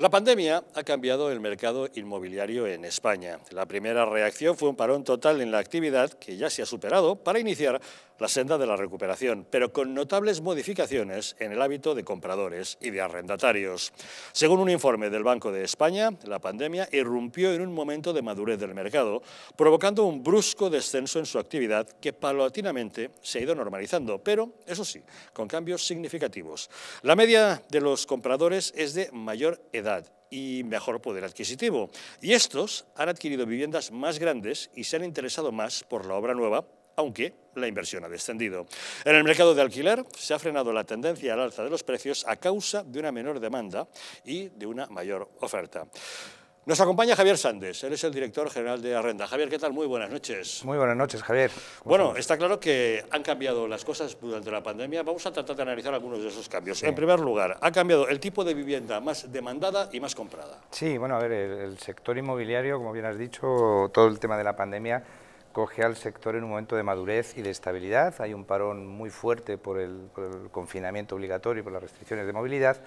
La pandemia ha cambiado el mercado inmobiliario en España. La primera reacción fue un parón total en la actividad que ya se ha superado para iniciar la senda de la recuperación, pero con notables modificaciones en el hábito de compradores y de arrendatarios. Según un informe del Banco de España, la pandemia irrumpió en un momento de madurez del mercado, provocando un brusco descenso en su actividad que paulatinamente se ha ido normalizando, pero, eso sí, con cambios significativos. La media de los compradores es de mayor edad, y mejor poder adquisitivo. Y estos han adquirido viviendas más grandes y se han interesado más por la obra nueva aunque la inversión ha descendido. En el mercado de alquiler se ha frenado la tendencia al alza de los precios a causa de una menor demanda y de una mayor oferta. Nos acompaña Javier Sandes, él es el director general de Arrenda. Javier, ¿qué tal? Muy buenas noches. Muy buenas noches, Javier. Bueno, está claro que han cambiado las cosas durante la pandemia. Vamos a tratar de analizar algunos de esos cambios. En primer lugar, ha cambiado el tipo de vivienda más demandada y más comprada. Sí, bueno, a ver, el sector inmobiliario, como bien has dicho, todo el tema de la pandemia coge al sector en un momento de madurez y de estabilidad. Hay un parón muy fuerte por el, confinamiento obligatorio y por las restricciones de movilidad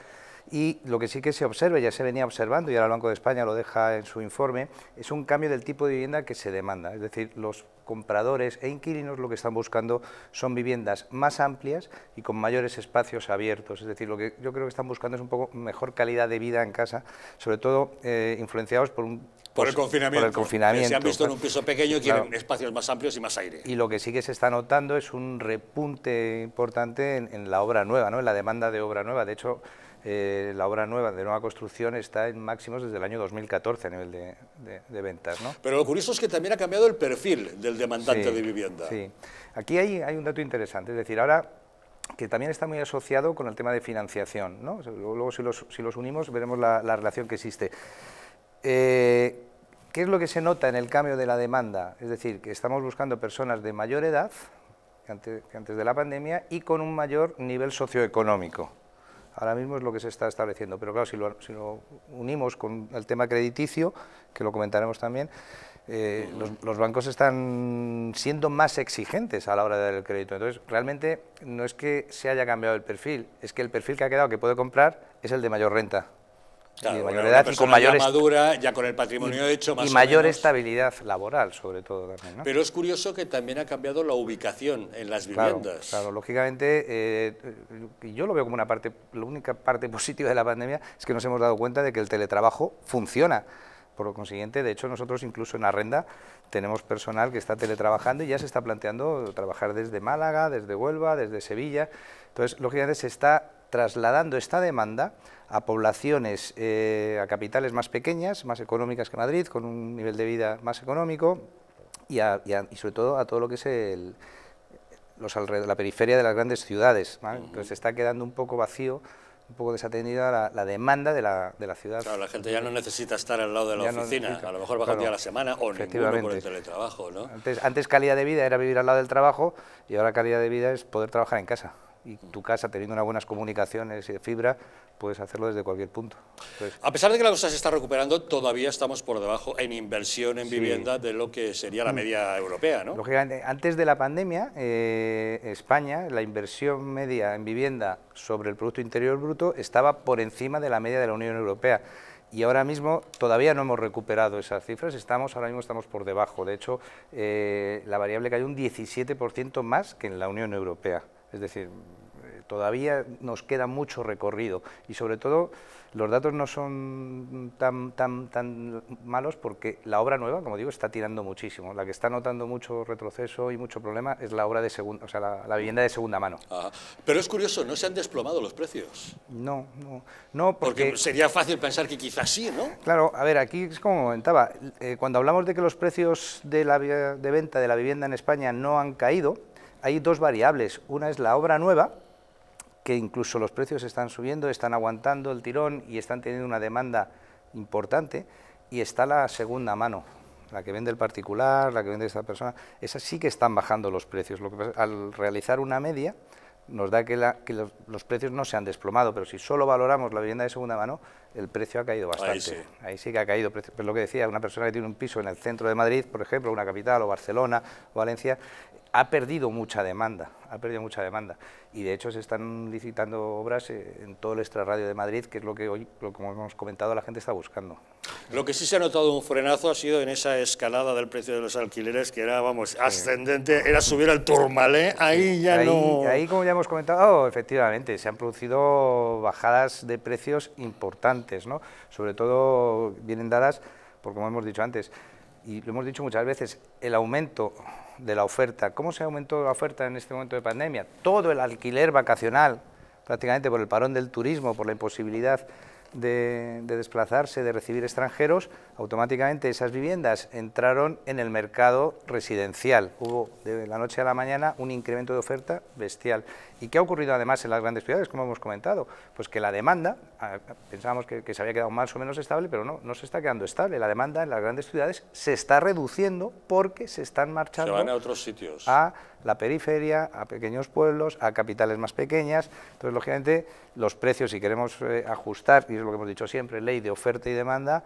y lo que sí que se observa, ya se venía observando, y ahora el Banco de España lo deja en su informe, es un cambio del tipo de vivienda que se demanda. Es decir, los compradores e inquilinos lo que están buscando son viviendas más amplias y con mayores espacios abiertos. Es decir, lo que yo creo que están buscando es un poco mejor calidad de vida en casa, sobre todo eh, influenciados por un pues, el confinamiento. el confinamiento. Se han visto en un piso pequeño y quieren espacios más amplios y más aire. Y lo que sí que se está notando es un repunte importante en, la obra nueva, ¿no? en la demanda de obra nueva. De hecho, eh, la obra nueva de nueva construcción está en máximos desde el año 2014 a nivel de, ventas. Pero lo curioso es que también ha cambiado el perfil del demandante de vivienda. Sí, aquí hay, un dato interesante, es decir, ahora que también está muy asociado con el tema de financiación. ¿no? Luego, si los, unimos, veremos la, relación que existe. Eh, ¿Qué es lo que se nota en el cambio de la demanda? Es decir, que estamos buscando personas de mayor edad que antes de la pandemia y con un mayor nivel socioeconómico ahora mismo es lo que se está estableciendo. Pero claro, si lo, si lo unimos con el tema crediticio, que lo comentaremos también, eh, los, los, bancos están siendo más exigentes a la hora de dar el crédito. Entonces, realmente no es que se haya cambiado el perfil, es que el perfil que ha quedado que puede comprar es el de mayor renta y con mayor madura, ya con el patrimonio hecho más y mayor estabilidad laboral, sobre todo Pero es curioso que también ha cambiado la ubicación en las viviendas. Claro, lógicamente eh, yo lo veo como una parte, la única parte positiva de la pandemia es que nos hemos dado cuenta de que el teletrabajo funciona. Por lo consiguiente, de hecho, nosotros incluso en Arrenda tenemos personal que está teletrabajando y ya se está planteando trabajar desde Málaga, desde Huelva, desde Sevilla. Entonces, lógicamente se está trasladando esta demanda a poblaciones, eh, a capitales más pequeñas, más económicas que Madrid, con un nivel de vida más económico y, y, sobre todo a todo lo que es los la periferia de las grandes ciudades. ¿vale? se está quedando un poco vacío un poco desatendida la, demanda de la, ciudad. Claro, la gente ya no necesita estar al lado de la oficina, a lo mejor baja un día a la semana o ninguno por el teletrabajo, ¿no? Antes, antes calidad de vida era vivir al lado del trabajo y ahora calidad de vida es poder trabajar en casa y tu casa, teniendo unas buenas comunicaciones y de fibra, puedes hacerlo desde cualquier punto. a pesar de que la cosa se está recuperando, todavía estamos por debajo en inversión en vivienda de lo que sería la mm. media europea, ¿no? Lógicamente, antes de la pandemia, eh, España, la inversión media en vivienda sobre el Producto Interior Bruto estaba por encima de la media de la Unión Europea y ahora mismo todavía no hemos recuperado esas cifras, estamos, ahora mismo estamos por debajo. De hecho, eh, la variable cayó un 17% más que en la Unión Europea. Es decir, todavía nos queda mucho recorrido y sobre todo los datos no son tan, tan, tan malos porque la obra nueva, como digo, está tirando muchísimo. La que está notando mucho retroceso y mucho problema es la obra de segunda, o sea, la, vivienda de segunda mano. Pero es curioso, ¿no se han desplomado los precios? No, no, porque... sería fácil pensar que quizás sí, ¿no? Claro, a ver, aquí es como comentaba, eh, cuando hablamos de que los precios de, la, de venta de la vivienda en España no han caído, hay dos variables. Una es la obra nueva, que incluso los precios están subiendo, están aguantando el tirón y están teniendo una demanda importante. Y está la segunda mano, la que vende el particular, la que vende esta persona. Esas sí que están bajando los precios. Lo que al realizar una media nos da que, que los, precios no se han desplomado, pero si solo valoramos la vivienda de segunda mano, el precio ha caído bastante. Ahí sí, que ha caído. es lo que decía, una persona que tiene un piso en el centro de Madrid, por ejemplo, una capital, o Barcelona, o Valencia, ha perdido mucha demanda, ha perdido mucha demanda. Y de hecho se están licitando obras eh, en todo el extrarradio de Madrid, que es lo que hoy, como hemos comentado, la gente está buscando. Lo que sí se ha notado un frenazo ha sido en esa escalada del precio de los alquileres, que era, vamos, ascendente, era subir al turmalé, ahí ya no... Ahí, como ya hemos comentado, oh, efectivamente, se han producido bajadas de precios importantes, ¿no? Sobre todo vienen dadas, por como hemos dicho antes, y lo hemos dicho muchas veces, el aumento de la oferta. ¿Cómo se aumentó la oferta en este momento de pandemia? Todo el alquiler vacacional, prácticamente por el parón del turismo, por la imposibilidad de, de, desplazarse, de recibir extranjeros, automáticamente esas viviendas entraron en el mercado residencial. Hubo de la noche a la mañana un incremento de oferta bestial. ¿Y qué ha ocurrido además en las grandes ciudades, como hemos comentado? Pues que la demanda pensábamos que, se había quedado más o menos estable, pero no, no se está quedando estable. La demanda en las grandes ciudades se está reduciendo porque se están marchando a, otros sitios. a la periferia, a pequeños pueblos, a capitales más pequeñas. Entonces, lógicamente, los precios, si queremos eh, ajustar, y es lo que hemos dicho siempre, ley de oferta y demanda,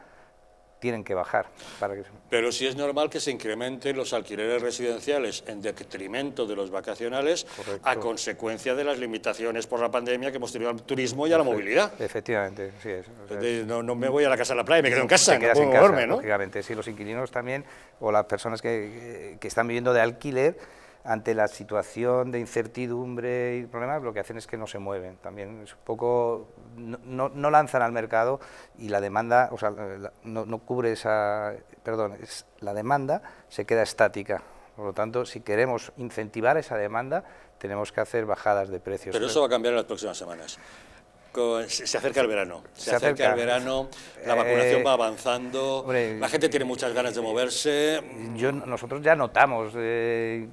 tienen que bajar. Pero sí es normal que se incrementen los alquileres residenciales en detrimento de los vacacionales a consecuencia de las limitaciones por la pandemia que hemos tenido al turismo y a la movilidad. Efectivamente, sí es. no, me voy a la casa de la playa, me quedo en casa, en casa, Lógicamente, sí, los inquilinos también, o las personas que, que están viviendo de alquiler, ante la situación de incertidumbre y problemas, lo que hacen es que no se mueven. También es un poco, no, no, lanzan al mercado y la demanda, o sea, no, no cubre esa, perdón, es, la demanda se queda estática. Por lo tanto, si queremos incentivar esa demanda, tenemos que hacer bajadas de precios. Pero eso va a cambiar en las próximas semanas se acerca el verano, se, acerca. el verano, la vacunación eh, va avanzando, la gente tiene muchas ganas de eh, moverse. Yo, nosotros ya notamos, eh,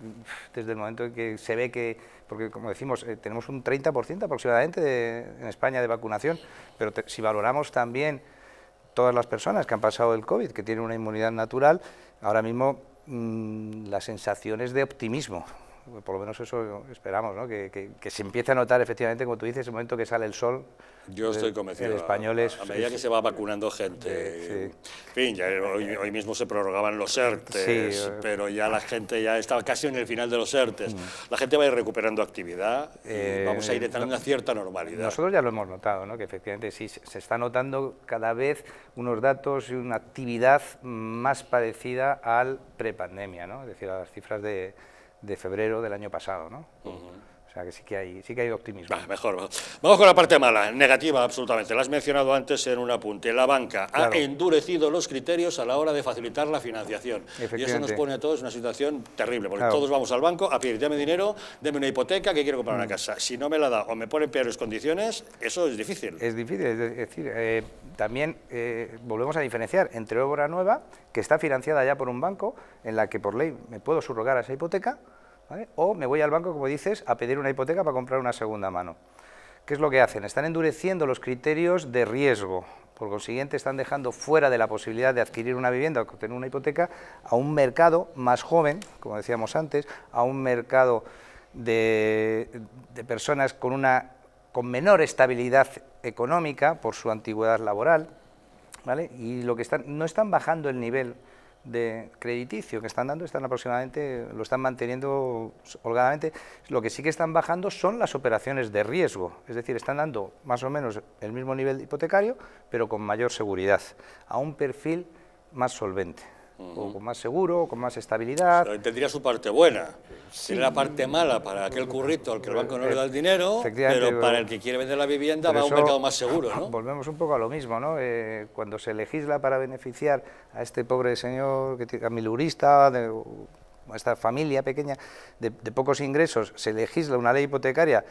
desde el momento en que se ve que, porque como decimos, tenemos un 30% aproximadamente en España de vacunación, pero si valoramos también todas las personas que han pasado el COVID, que tienen una inmunidad natural, ahora mismo mm, la sensación es de optimismo. Pues por lo menos eso esperamos, que, se empiece a notar efectivamente, como tú dices, el momento que sale el sol. Yo estoy convencido. a, medida que se va vacunando gente. Sí. En fin, ya hoy, mismo se prorrogaban los ERTES, eh. pero ya la gente ya estaba casi en el final de los ERTES. Mm. La gente va a ir recuperando actividad y eh, vamos a ir entrando en una cierta normalidad. Nosotros ya lo hemos notado, que efectivamente sí se está notando cada vez unos datos y una actividad más parecida al prepandemia, ¿no? es decir, a las cifras de de febrero del año pasado. ¿no? O sea que sí que hay, sí que hay optimismo. mejor, Vamos con la parte mala, negativa absolutamente. La has mencionado antes en un apunte. La banca ha endurecido los criterios a la hora de facilitar la financiación. Y eso nos pone a todos en una situación terrible, porque todos vamos al banco a pedir, dame dinero, dame una hipoteca que quiero comprar una mm. casa. Si no me la da o me pone en peores condiciones, eso es difícil. Es difícil, es decir, eh, también eh, volvemos a diferenciar entre obra nueva, que está financiada ya por un banco, en la que por ley me puedo subrogar a esa hipoteca, o me voy al banco, como dices, a pedir una hipoteca para comprar una segunda mano. ¿Qué es lo que hacen? Están endureciendo los criterios de riesgo, por consiguiente están dejando fuera de la posibilidad de adquirir una vivienda o obtener una hipoteca a un mercado más joven, como decíamos antes, a un mercado de, personas con, una, con menor estabilidad económica por su antigüedad laboral, ¿vale? y lo que están, no están bajando el nivel de crediticio que están dando están aproximadamente, lo están manteniendo holgadamente. Lo que sí que están bajando son las operaciones de riesgo, es decir, están dando más o menos el mismo nivel hipotecario, pero con mayor seguridad, a un perfil más solvente o con más seguro, con más estabilidad. Pero tendría su parte buena. ...si Sería la parte mala para aquel currito al que el banco no le da el eh, dinero, pero para el que quiere vender la vivienda va a un mercado más seguro, ¿no? Volvemos un poco a lo mismo, ¿no? Eh, cuando se legisla para beneficiar a este pobre señor, que, a milurista, de, a esta familia pequeña de, pocos ingresos, se legisla una ley hipotecaria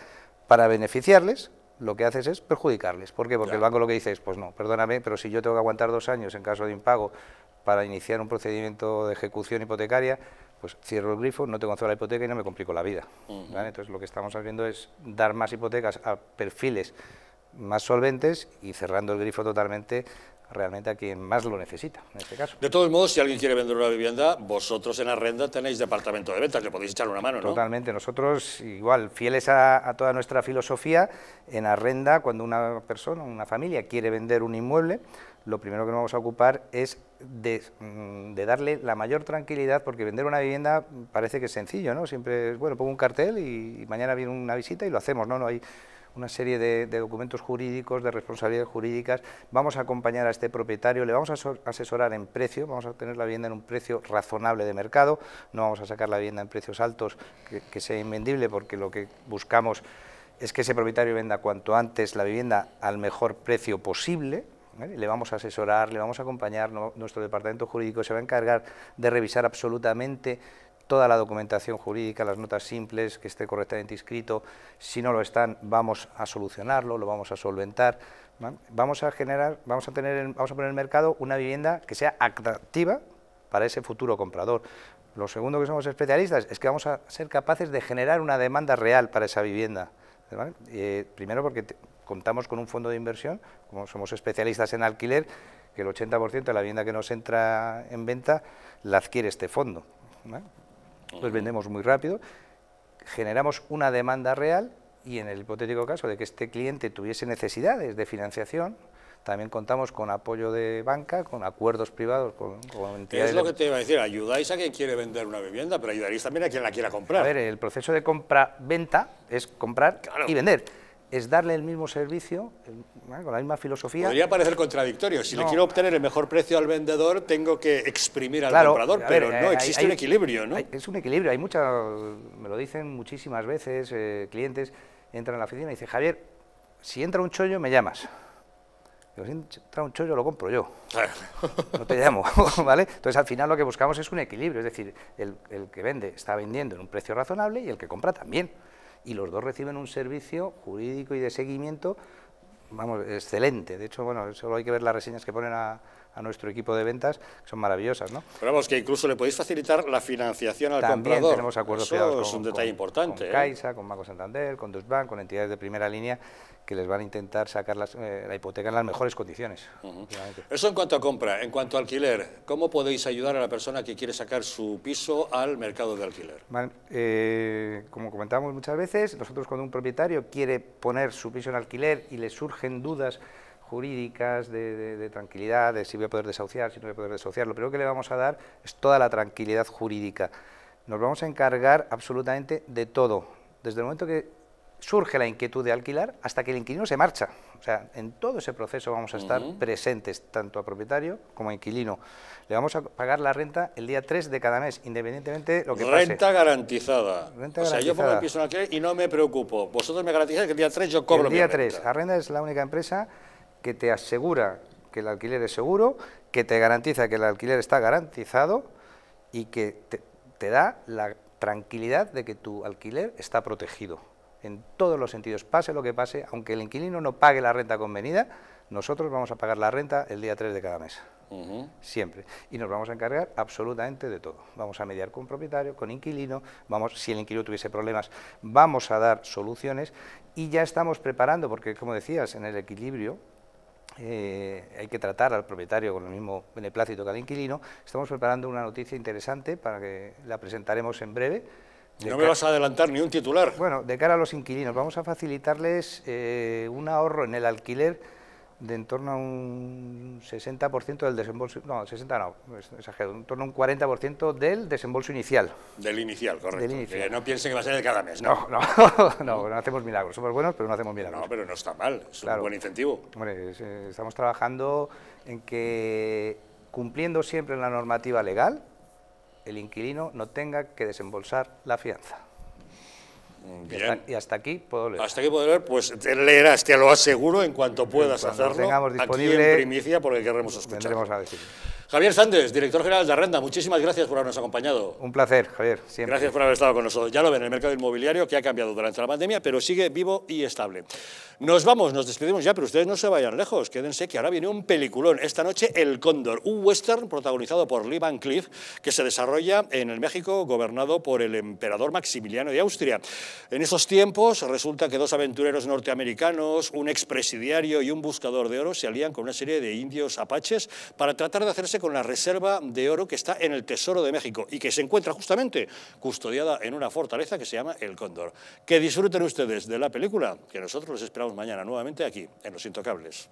para beneficiarles, lo que haces es perjudicarles. ¿Por qué? Porque el banco lo que dice es, pues no, perdóname, pero si yo tengo que aguantar dos años en caso de impago para iniciar un procedimiento de ejecución hipotecaria, pues cierro el grifo, no te concedo la hipoteca y no me complico la vida. Entonces lo que estamos haciendo es dar más hipotecas a perfiles más solventes y cerrando el grifo totalmente realmente a quien más lo necesita, en este caso. De todos modos, si alguien quiere vender una vivienda, vosotros en Arrenda tenéis departamento de ventas, le podéis echar una mano, ¿no? Totalmente, nosotros igual, fieles a, toda nuestra filosofía, en Arrenda, cuando una persona, una familia quiere vender un inmueble, lo primero que nos vamos a ocupar es mm, de, darle la mayor tranquilidad, porque vender una vivienda parece que es sencillo, ¿no? Siempre es, bueno, pongo un cartel y, y mañana viene una visita y lo hacemos, ¿no? No hay una serie de, documentos jurídicos, de responsabilidades jurídicas, vamos a acompañar a este propietario, le vamos a asesorar en precio, vamos a tener la vivienda en un precio razonable de mercado, no vamos a sacar la vivienda en precios altos que, sea invendible porque lo que buscamos es que ese propietario venda cuanto antes la vivienda al mejor precio posible, le vamos a asesorar, le vamos a acompañar, nuestro departamento jurídico se va a encargar de revisar absolutamente toda la documentación jurídica, las notas simples, que esté correctamente inscrito. Si no lo están, vamos a solucionarlo, lo vamos a solventar. Vamos a generar, vamos a tener, vamos a poner en el mercado una vivienda que sea atractiva para ese futuro comprador. Lo segundo que somos especialistas es que vamos a ser capaces de generar una demanda real para esa vivienda. Eh, primero porque contamos con un fondo de inversión, como somos especialistas en alquiler, que el 80% de la vivienda que nos entra en venta la adquiere este fondo los vendemos muy rápido, generamos una demanda real y en el hipotético caso de que este cliente tuviese necesidades de financiación, también contamos con apoyo de banca, con acuerdos privados, con, Es lo que te iba a decir, ayudáis a quien quiere vender una vivienda, pero ayudaréis también a quien la quiera comprar. A ver, el proceso de compra-venta es comprar y vender es darle el mismo servicio, con la misma filosofía. Podría parecer contradictorio. Si le quiero obtener el mejor precio al vendedor, tengo que exprimir al comprador, pero no, existe un equilibrio, ¿no? es un equilibrio. Hay muchas, me lo dicen muchísimas veces eh, clientes, entran a la oficina y dicen, Javier, si entra un chollo, me llamas. si entra un chollo, lo compro yo. No te llamo, ¿vale? Entonces, al final lo que buscamos es un equilibrio. Es decir, el, el que vende está vendiendo en un precio razonable y el que compra también y los dos reciben un servicio jurídico y de seguimiento, vamos, excelente. De hecho, bueno, solo hay que ver las reseñas que ponen a, a nuestro equipo de ventas, son maravillosas. ¿no? Pero vamos, que incluso le podéis facilitar la financiación al También comprador. tenemos acuerdos Eso con, un importante, con ¿eh? Caixa, con Banco Santander, con Dusbank, con entidades de primera línea que les van a intentar sacar eh, la hipoteca en las mejores condiciones. Eso en cuanto a compra. En cuanto a alquiler, ¿cómo podéis ayudar a la persona que quiere sacar su piso al mercado de alquiler? Eh, como comentamos muchas veces, nosotros cuando un propietario quiere poner su piso en alquiler y le surgen dudas jurídicas, de, tranquilidad, de si voy a poder desahuciar, si no voy a poder desahuciar. Lo primero que le vamos a dar es toda la tranquilidad jurídica. Nos vamos a encargar absolutamente de todo, desde el momento que surge la inquietud de alquilar hasta que el inquilino se marcha. O sea, en todo ese proceso vamos a estar presentes, tanto a propietario como a inquilino. Le vamos a pagar la renta el día 3 de cada mes, independientemente lo que renta pase. Renta garantizada. O sea, yo pongo el piso en alquiler y no me preocupo. Vosotros me garantizáis que el día 3 yo cobro el día 3. Arrenda es la única empresa que te asegura que el alquiler es seguro, que te garantiza que el alquiler está garantizado y que te, da la tranquilidad de que tu alquiler está protegido en todos los sentidos, pase lo que pase, aunque el inquilino no pague la renta convenida, nosotros vamos a pagar la renta el día 3 de cada mes, siempre, y nos vamos a encargar absolutamente de todo. Vamos a mediar con propietario, con inquilino, vamos, si el inquilino tuviese problemas, vamos a dar soluciones y ya estamos preparando, porque como decías, en el equilibrio eh, hay que tratar al propietario con el mismo beneplácito que al inquilino. Estamos preparando una noticia interesante para que la presentaremos en breve. no me vas a adelantar ni un titular. Bueno, de cara a los inquilinos, vamos a facilitarles eh, un ahorro en el alquiler de en torno a un 60% del desembolso, no, 60 no, exagero, en torno a un 40% del desembolso inicial. Del inicial, correcto. Del inicial. no piensen que va a ser de cada mes, ¿no? No, no, no, hacemos milagros, somos buenos, pero no hacemos milagros. No, pero no está mal, es un buen incentivo. Hombre, eh, estamos trabajando en que, cumpliendo siempre la normativa legal, el inquilino no tenga que desembolsar la fianza. Y, hasta, aquí puedo leer. Hasta aquí puedo leer, pues leerás, te lo aseguro, en cuanto puedas Cuando hacerlo. Tengamos disponible, aquí en primicia, porque queremos escuchar. Javier Sández, director general de Arrenda, muchísimas gracias por habernos acompañado. Un placer, Javier, siempre. Gracias por haber estado con nosotros. Ya lo ven, el mercado inmobiliario que ha cambiado durante la pandemia, pero sigue vivo y estable. Nos vamos, nos despedimos ya, pero ustedes no se vayan lejos, quédense que ahora viene un peliculón. Esta noche, El Cóndor, un western protagonizado por Lee Van Cleef, que se desarrolla en el México gobernado por el emperador Maximiliano de Austria. En esos tiempos resulta que dos aventureros norteamericanos, un expresidiario y un buscador de oro se alían con una serie de indios apaches para tratar de hacerse con la reserva de oro que está en el Tesoro de México y que se encuentra justamente custodiada en una fortaleza que se llama El Cóndor. Que disfruten ustedes de la película, que nosotros los esperamos mañana nuevamente aquí, en Los Intocables.